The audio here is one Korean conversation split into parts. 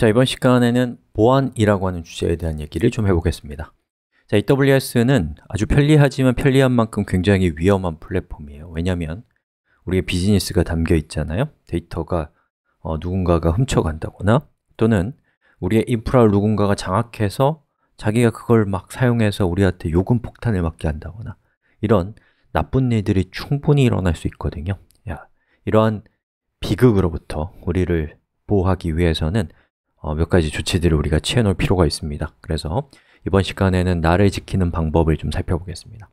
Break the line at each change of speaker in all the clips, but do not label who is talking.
자, 이번 시간에는 보안이라고 하는 주제에 대한 얘기를 좀 해보겠습니다 자, AWS는 e 아주 편리하지만 편리한 만큼 굉장히 위험한 플랫폼이에요 왜냐하면 우리의 비즈니스가 담겨 있잖아요 데이터가 어, 누군가가 훔쳐간다거나 또는 우리의 인프라를 누군가가 장악해서 자기가 그걸 막 사용해서 우리한테 요금 폭탄을 맞게 한다거나 이런 나쁜 일들이 충분히 일어날 수 있거든요 야, 이러한 비극으로부터 우리를 보호하기 위해서는 어, 몇 가지 조치들을 우리가 취해 놓을 필요가 있습니다 그래서 이번 시간에는 나를 지키는 방법을 좀 살펴보겠습니다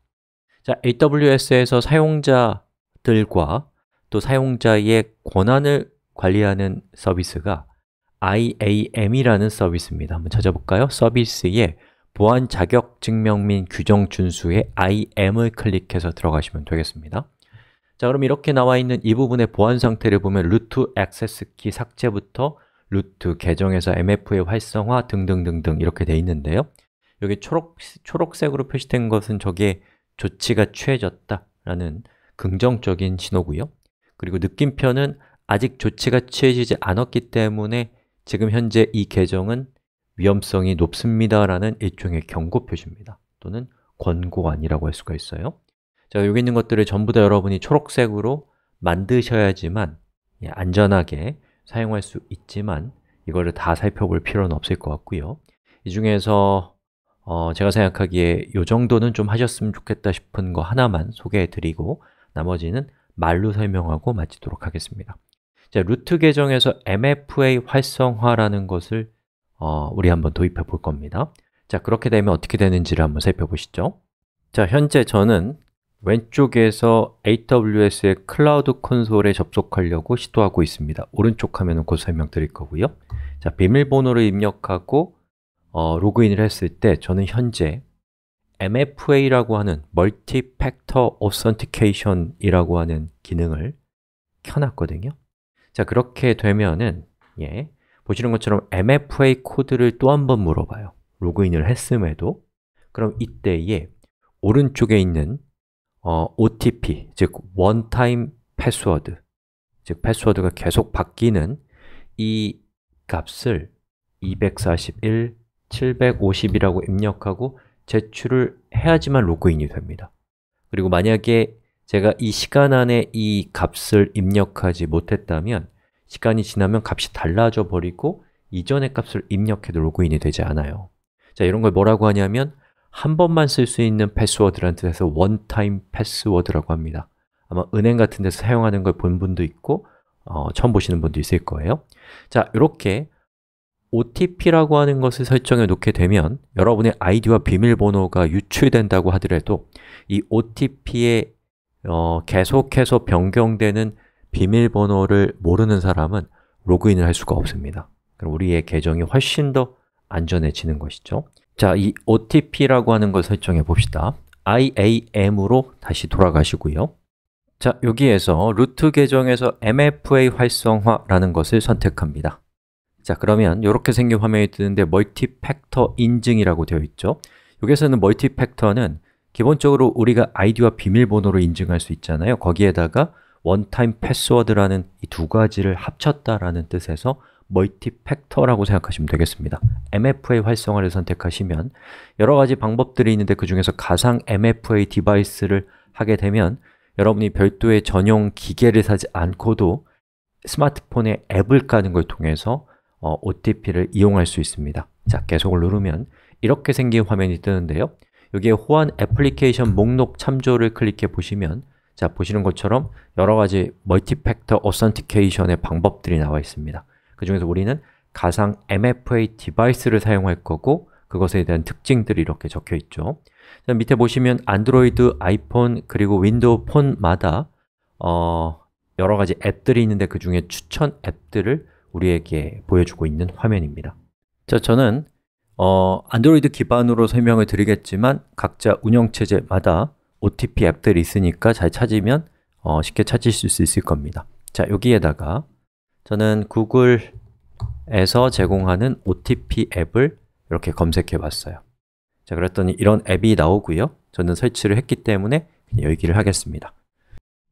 자, AWS에서 사용자들과 또 사용자의 권한을 관리하는 서비스가 IAM이라는 서비스입니다 한번 찾아볼까요? 서비스에 보안 자격 증명 및 규정 준수에 IM을 a 클릭해서 들어가시면 되겠습니다 자, 그럼 이렇게 나와 있는 이 부분의 보안 상태를 보면 루트 액세스 키 삭제부터 루트, 계정에서 MF의 활성화 등등등등 이렇게 돼 있는데요 여기 초록, 초록색으로 표시된 것은 저게 조치가 취해졌다 라는 긍정적인 신호고요 그리고 느낌표는 아직 조치가 취해지지 않았기 때문에 지금 현재 이 계정은 위험성이 높습니다 라는 일종의 경고 표시입니다 또는 권고안이라고 할 수가 있어요 자, 여기 있는 것들을 전부 다 여러분이 초록색으로 만드셔야지만 예, 안전하게 사용할 수 있지만 이거를 다 살펴볼 필요는 없을 것 같고요 이 중에서 어 제가 생각하기에 이 정도는 좀 하셨으면 좋겠다 싶은 거 하나만 소개해드리고 나머지는 말로 설명하고 마치도록 하겠습니다 자, 루트 계정에서 MFA 활성화라는 것을 어, 우리 한번 도입해 볼 겁니다 자, 그렇게 되면 어떻게 되는지를 한번 살펴보시죠 자, 현재 저는 왼쪽에서 AWS의 클라우드 콘솔에 접속하려고 시도하고 있습니다. 오른쪽 화면은 곧 설명드릴 거고요. 자, 비밀번호를 입력하고 어, 로그인을 했을 때 저는 현재 MFA라고 하는 멀티 팩터 오선티케이션이라고 하는 기능을 켜놨거든요. 자, 그렇게 되면은 예, 보시는 것처럼 MFA 코드를 또 한 번 물어봐요. 로그인을 했음에도 그럼 이때에 오른쪽에 있는 어, OTP, 즉 원타임 패스워드, 즉 패스워드가 계속 바뀌는 이 값을 241, 750이라고 입력하고 제출을 해야지만 로그인이 됩니다. 그리고 만약에 제가 이 시간 안에 이 값을 입력하지 못했다면 시간이 지나면 값이 달라져 버리고 이전의 값을 입력해도 로그인이 되지 않아요. 자, 이런 걸 뭐라고 하냐면 한 번만 쓸 수 있는 패스워드라는 뜻에서 원타임 패스워드라고 합니다 아마 은행 같은 데서 사용하는 걸 본 분도 있고 어, 처음 보시는 분도 있을 거예요 자, 이렇게 OTP라고 하는 것을 설정해 놓게 되면 여러분의 아이디와 비밀번호가 유출된다고 하더라도 이 OTP에 어, 계속해서 변경되는 비밀번호를 모르는 사람은 로그인을 할 수가 없습니다 그럼 우리의 계정이 훨씬 더 안전해지는 것이죠 자, 이 OTP라고 하는 걸 설정해 봅시다. IAM으로 다시 돌아가시고요. 자, 여기에서 루트 계정에서 MFA 활성화라는 것을 선택합니다. 자, 그러면 이렇게 생긴 화면이 뜨는데 멀티팩터 인증이라고 되어 있죠. 여기서는 멀티팩터는 기본적으로 우리가 아이디와 비밀번호를 인증할 수 있잖아요. 거기에다가 원타임 패스워드라는 이 두 가지를 합쳤다라는 뜻에서 멀티팩터라고 생각하시면 되겠습니다 MFA 활성화를 선택하시면 여러 가지 방법들이 있는데 그 중에서 가상 MFA 디바이스를 하게 되면 여러분이 별도의 전용 기계를 사지 않고도 스마트폰에 앱을 까는 걸 통해서 어, OTP를 이용할 수 있습니다 자, 계속을 누르면 이렇게 생긴 화면이 뜨는데요 여기에 호환 애플리케이션 목록 참조를 클릭해 보시면 자, 보시는 것처럼 여러 가지 멀티팩터 어센티케이션의 방법들이 나와 있습니다 그 중에서 우리는 가상 MFA 디바이스를 사용할 거고 그것에 대한 특징들이 이렇게 적혀 있죠 밑에 보시면 안드로이드, 아이폰, 그리고 윈도우 폰마다 어, 여러 가지 앱들이 있는데 그 중에 추천 앱들을 우리에게 보여주고 있는 화면입니다 자, 저는 어, 안드로이드 기반으로 설명을 드리겠지만 각자 운영체제마다 OTP 앱들이 있으니까 잘 찾으면 어, 쉽게 찾으실 수 있을 겁니다 자, 여기에다가 저는 구글에서 제공하는 OTP 앱을 이렇게 검색해 봤어요 자, 그랬더니 이런 앱이 나오고요 저는 설치를 했기 때문에 그냥 여기를 하겠습니다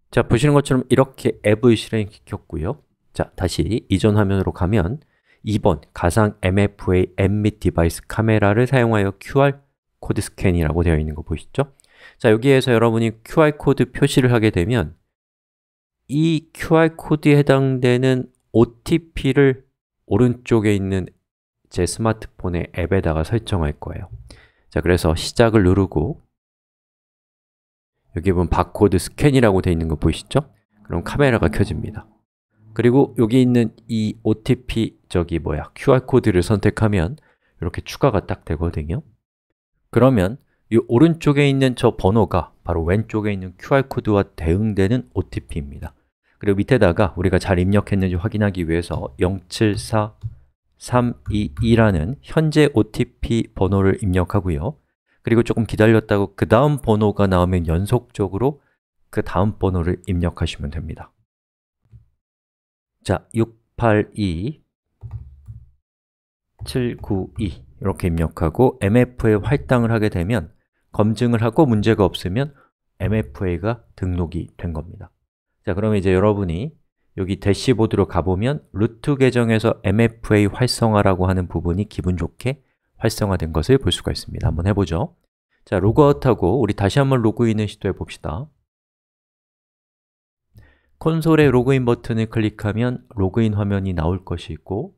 자, 보시는 것처럼 이렇게 앱을 실행시켰고요 자, 다시 이전 화면으로 가면 2번 가상 MFA 앱 및 디바이스 카메라를 사용하여 QR 코드 스캔이라고 되어 있는 거 보이시죠? 자, 여기에서 여러분이 QR코드 표시를 하게 되면 이 QR코드에 해당되는 OTP를 오른쪽에 있는 제 스마트폰의 앱에다가 설정할 거예요 자, 그래서 시작을 누르고 여기 보면 바코드 스캔이라고 되어 있는 거 보이시죠? 그럼 카메라가 켜집니다 그리고 여기 있는 이 OTP, 저기 뭐야, QR코드를 선택하면 이렇게 추가가 딱 되거든요 그러면 이 오른쪽에 있는 저 번호가 바로 왼쪽에 있는 QR코드와 대응되는 OTP입니다 그리고 밑에다가 우리가 잘 입력했는지 확인하기 위해서 074322라는 현재 OTP 번호를 입력하고요 그리고 조금 기다렸다고 그 다음 번호가 나오면 연속적으로 그 다음 번호를 입력하시면 됩니다 자, 682 792 이렇게 입력하고 MFA 활당을 하게 되면 검증을 하고 문제가 없으면 MFA가 등록이 된 겁니다 자, 그면 이제 여러분이 여기 대시보드로 가보면 루트 계정에서 MFA 활성화라고 하는 부분이 기분 좋게 활성화된 것을 볼 수가 있습니다 한번 해보죠 자, 로그아웃하고 우리 다시 한번 로그인을 시도해 봅시다 콘솔의 로그인 버튼을 클릭하면 로그인 화면이 나올 것이 있고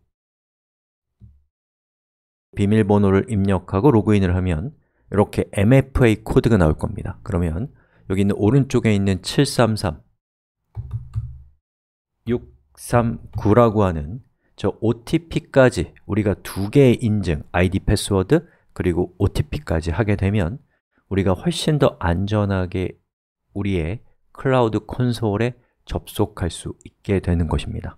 비밀번호를 입력하고 로그인을 하면 이렇게 MFA 코드가 나올 겁니다 그러면 여기 있는 오른쪽에 있는 733 639라고 하는 저 OTP까지 우리가 두 개의 인증, ID 패스워드 그리고 OTP까지 하게 되면 우리가 훨씬 더 안전하게 우리의 클라우드 콘솔에 접속할 수 있게 되는 것입니다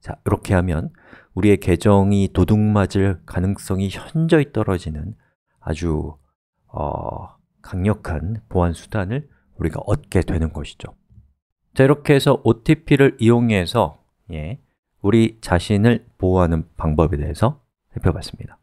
자, 이렇게 하면 우리의 계정이 도둑맞을 가능성이 현저히 떨어지는 아주 어, 강력한 보안 수단을 우리가 얻게 되는 것이죠 자, 이렇게 해서 OTP를 이용해서 예, 우리 자신을 보호하는 방법에 대해서 살펴봤습니다